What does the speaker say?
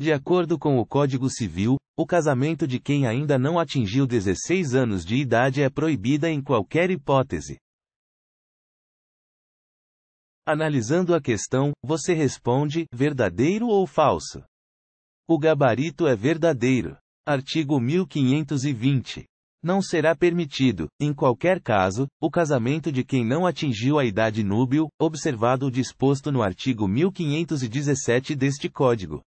De acordo com o Código Civil, o casamento de quem ainda não atingiu 16 anos de idade é proibida em qualquer hipótese. Analisando a questão, você responde: verdadeiro ou falso? O gabarito é verdadeiro. Artigo 1520. Não será permitido, em qualquer caso, o casamento de quem não atingiu a idade núbil, observado o disposto no artigo 1517 deste Código.